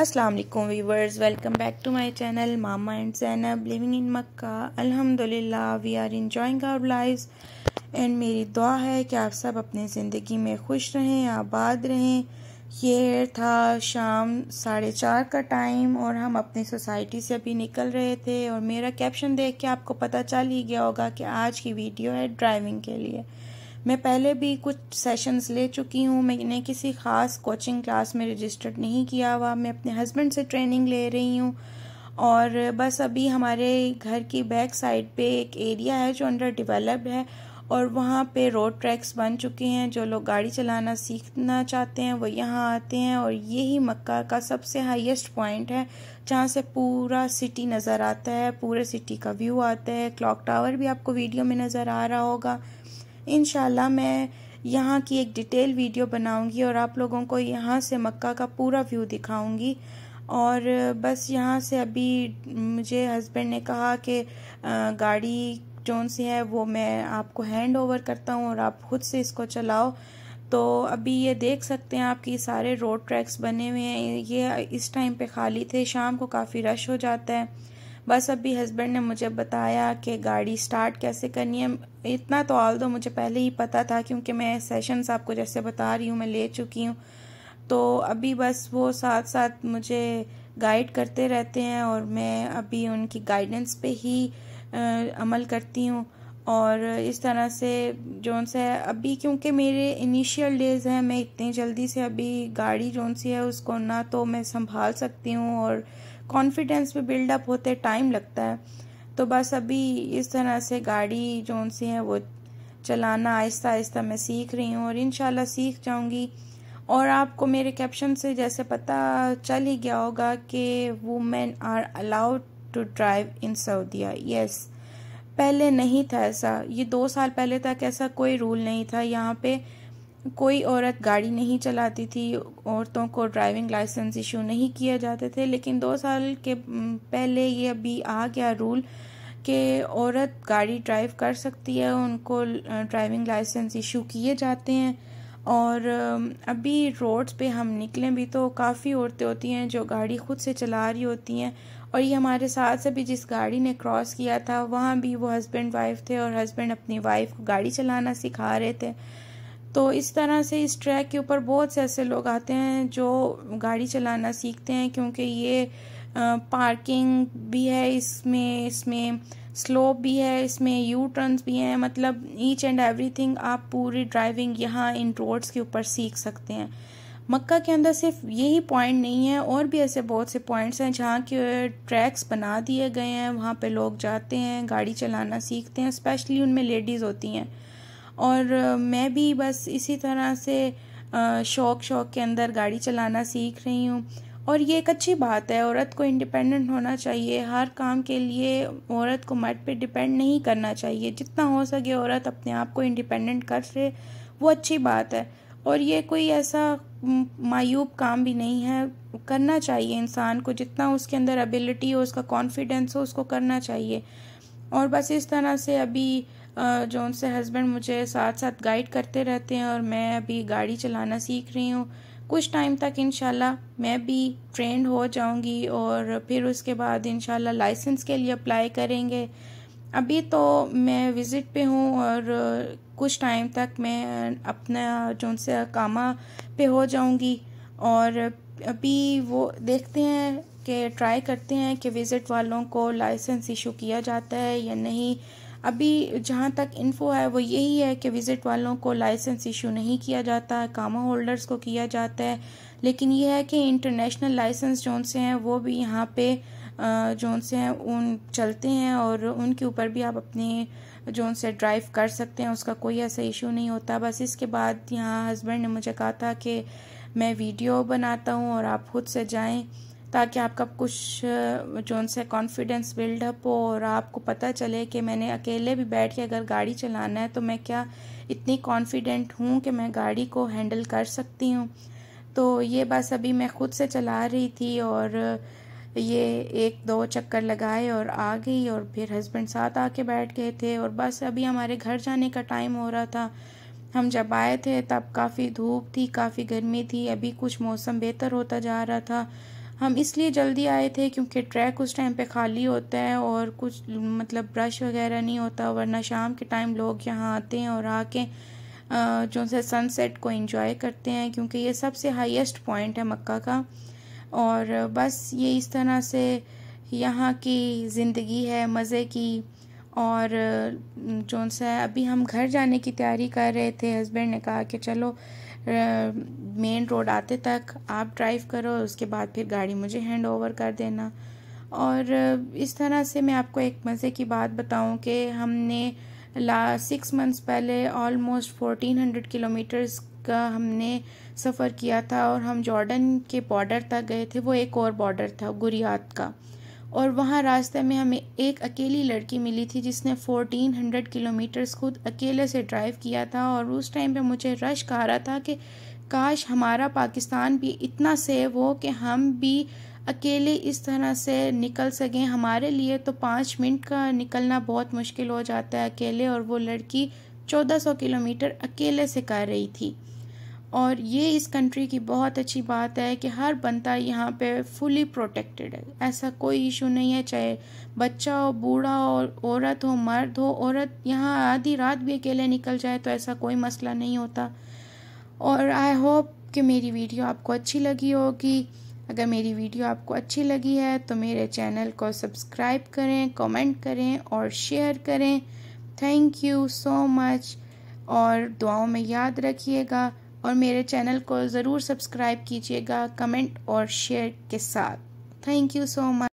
अस्सलाम वालेकुम viewers welcome back to my channel mama and Zainab living in Mecca अल्हम्दुलिल्लाह we are enjoying our lives and मेरी दुआ है कि आप सब अपने ज़िंदगी में खुश रहें आबाद रहें ये था शाम साढ़े चार का टाइम और हम अपनी सोसाइटी से अभी निकल रहे थे और मेरा कैप्शन देख के आपको पता चल ही गया होगा कि आज की वीडियो है ड्राइविंग के लिए मैं पहले भी कुछ सेशंस ले चुकी हूँ मैंने किसी ख़ास कोचिंग क्लास में रजिस्टर्ड नहीं किया हुआ मैं अपने हस्बैंड से ट्रेनिंग ले रही हूँ और बस अभी हमारे घर की बैक साइड पे एक एरिया है जो अंडर डेवलप्ड है और वहाँ पे रोड ट्रैक्स बन चुके हैं जो लोग गाड़ी चलाना सीखना चाहते हैं वो यहाँ आते हैं और यही मक्का का सबसे हाईएस्ट पॉइंट है जहाँ से पूरा सिटी नज़र आता है पूरे सिटी का व्यू आता है क्लॉक टावर भी आपको वीडियो में नज़र आ रहा होगा इन मैं यहाँ की एक डिटेल वीडियो बनाऊंगी और आप लोगों को यहाँ से मक्का का पूरा व्यू दिखाऊंगी और बस यहाँ से अभी मुझे हस्बैंड ने कहा कि गाड़ी जोन सी है वो मैं आपको हैंड ओवर करता हूँ और आप खुद से इसको चलाओ तो अभी ये देख सकते हैं आपकी सारे रोड ट्रैक्स बने हुए हैं ये इस टाइम पे खाली थे शाम को काफ़ी रश हो जाता है बस अभी हस्बैंड ने मुझे बताया कि गाड़ी स्टार्ट कैसे करनी है इतना तो ऑल दो मुझे पहले ही पता था क्योंकि मैं सेशंस आपको जैसे बता रही हूँ मैं ले चुकी हूँ तो अभी बस वो साथ साथ मुझे गाइड करते रहते हैं और मैं अभी उनकी गाइडेंस पे ही आ, अमल करती हूँ और इस तरह से जोन से अभी क्योंकि मेरे इनिशियल डेज़ हैं मैं इतनी जल्दी से अभी गाड़ी जोन सी है उसको ना तो मैं संभाल सकती हूँ और कॉन्फिडेंस भी बिल्डअप होते टाइम लगता है तो बस अभी इस तरह से गाड़ी जो उनसे है वो चलाना आहिस्ता आहिस्ता मैं सीख रही हूँ और इन सीख जाऊंगी और आपको मेरे कैप्शन से जैसे पता चल ही गया होगा कि women are allowed to drive in सऊदिया यस पहले नहीं था ऐसा ये दो साल पहले तक ऐसा कोई रूल नहीं था यहाँ पे कोई औरत गाड़ी नहीं चलाती थी औरतों को ड्राइविंग लाइसेंस इशू नहीं किए जाते थे लेकिन दो साल के पहले ये अभी आ गया रूल कि औरत गाड़ी ड्राइव कर सकती है उनको ड्राइविंग लाइसेंस इशू किए जाते हैं और अभी रोड्स पे हम निकलें भी तो काफ़ी औरतें होती हैं जो गाड़ी खुद से चला रही होती हैं और ये हमारे साथ से भी जिस गाड़ी ने क्रॉस किया था वहाँ भी वो हस्बैंड वाइफ थे और हस्बैंड अपनी वाइफ को गाड़ी चलाना सिखा रहे थे तो इस तरह से इस ट्रैक के ऊपर बहुत से ऐसे लोग आते हैं जो गाड़ी चलाना सीखते हैं क्योंकि ये आ, पार्किंग भी है इसमें इसमें स्लोप भी है इसमें यू टर्न्स भी हैं मतलब ईच एंड एवरीथिंग आप पूरी ड्राइविंग यहाँ इन रोड्स के ऊपर सीख सकते हैं मक्का के अंदर सिर्फ यही पॉइंट नहीं है और भी ऐसे बहुत से पॉइंट्स हैं जहाँ के ट्रैक्स बना दिए गए हैं वहाँ पे लोग जाते हैं गाड़ी चलाना सीखते हैं स्पेशली उनमें लेडीज़ होती हैं और मैं भी बस इसी तरह से शौक़ शौक़ के अंदर गाड़ी चलाना सीख रही हूँ और ये एक अच्छी बात है औरत को इंडिपेंडेंट होना चाहिए हर काम के लिए औरत को मर्द पे डिपेंड नहीं करना चाहिए जितना हो सके औरत अपने आप को इंडिपेंडेंट कर ले वो अच्छी बात है और ये कोई ऐसा मायूब काम भी नहीं है करना चाहिए इंसान को जितना उसके अंदर एबिलिटी हो उसका कॉन्फिडेंस हो उसको करना चाहिए और बस इस तरह से अभी जो उनसे हस्बैंड मुझे साथ साथ गाइड करते रहते हैं और मैं अभी गाड़ी चलाना सीख रही हूँ कुछ टाइम तक इन मैं भी ट्रेंड हो जाऊँगी और फिर उसके बाद इन लाइसेंस के लिए अप्लाई करेंगे अभी तो मैं विज़िट पे हूँ और कुछ टाइम तक मैं अपना जो से कामा पे हो जाऊँगी और अभी वो देखते हैं कि ट्राई करते हैं कि विज़िट वालों को लाइसेंस इशू किया जाता है या नहीं अभी जहाँ तक इन्फो है वो यही है कि विज़िट वालों को लाइसेंस इशू नहीं किया जाता है कामा होल्डर्स को किया जाता है लेकिन यह है कि इंटरनेशनल लाइसेंस जो से हैं वो भी यहाँ पे जो से हैं उन चलते हैं और उनके ऊपर भी आप अपने जो से ड्राइव कर सकते हैं उसका कोई ऐसा इशू नहीं होता बस इसके बाद यहाँ हस्बैंड ने मुझे कहा था कि मैं वीडियो बनाता हूँ और आप खुद से जाएँ ताकि आपका कुछ जो उनसे कॉन्फिडेंस बिल्डअप हो और आपको पता चले कि मैंने अकेले भी बैठ के अगर गाड़ी चलाना है तो मैं क्या इतनी कॉन्फिडेंट हूँ कि मैं गाड़ी को हैंडल कर सकती हूँ तो ये बस अभी मैं ख़ुद से चला रही थी और ये एक दो चक्कर लगाए और आ गई और फिर हस्बैंड साथ आके बैठ गए थे और बस अभी हमारे घर जाने का टाइम हो रहा था हम जब आए थे तब काफ़ी धूप थी काफ़ी गर्मी थी अभी कुछ मौसम बेहतर होता जा रहा था हम इसलिए जल्दी आए थे क्योंकि ट्रैक उस टाइम पे खाली होता है और कुछ मतलब ब्रश वगैरह नहीं होता वरना शाम के टाइम लोग यहाँ आते हैं और आके जो से सनसेट को एंजॉय करते हैं क्योंकि ये सबसे हाईएस्ट पॉइंट है मक्का का और बस ये इस तरह से यहाँ की ज़िंदगी है मज़े की और जो सा अभी हम घर जाने की तैयारी कर रहे थे हस्बैंड ने कहा कि चलो मेन रोड आते तक आप ड्राइव करो उसके बाद फिर गाड़ी मुझे हैंड ओवर कर देना और इस तरह से मैं आपको एक मज़े की बात बताऊं कि हमने ला सिक्स मंथ्स पहले ऑलमोस्ट फोर्टीन हंड्रेड किलोमीटर्स का हमने सफ़र किया था और हम जॉर्डन के बॉर्डर तक गए थे वो एक और बॉर्डर था गुरियात का और वहाँ रास्ते में हमें एक अकेली लड़की मिली थी जिसने 1400 किलोमीटर्स खुद अकेले से ड्राइव किया था और उस टाइम पे मुझे रश कह रहा था कि काश हमारा पाकिस्तान भी इतना सेव हो कि हम भी अकेले इस तरह से निकल सकें हमारे लिए तो पाँच मिनट का निकलना बहुत मुश्किल हो जाता है अकेले और वो लड़की 1400 किलोमीटर अकेले से कर रही थी और ये इस कंट्री की बहुत अच्छी बात है कि हर बंदा यहाँ पे फुली प्रोटेक्टेड है ऐसा कोई इशू नहीं है चाहे बच्चा हो बूढ़ा हो औरत हो मर्द हो औरत यहाँ आधी रात भी अकेले निकल जाए तो ऐसा कोई मसला नहीं होता और आई होप कि मेरी वीडियो आपको अच्छी लगी होगी अगर मेरी वीडियो आपको अच्छी लगी है तो मेरे चैनल को सब्सक्राइब करें कमेंट करें और शेयर करें थैंक यू सो मच और दुआओं में याद रखिएगा और मेरे चैनल को ज़रूर सब्सक्राइब कीजिएगा कमेंट और शेयर के साथ थैंक यू सो मच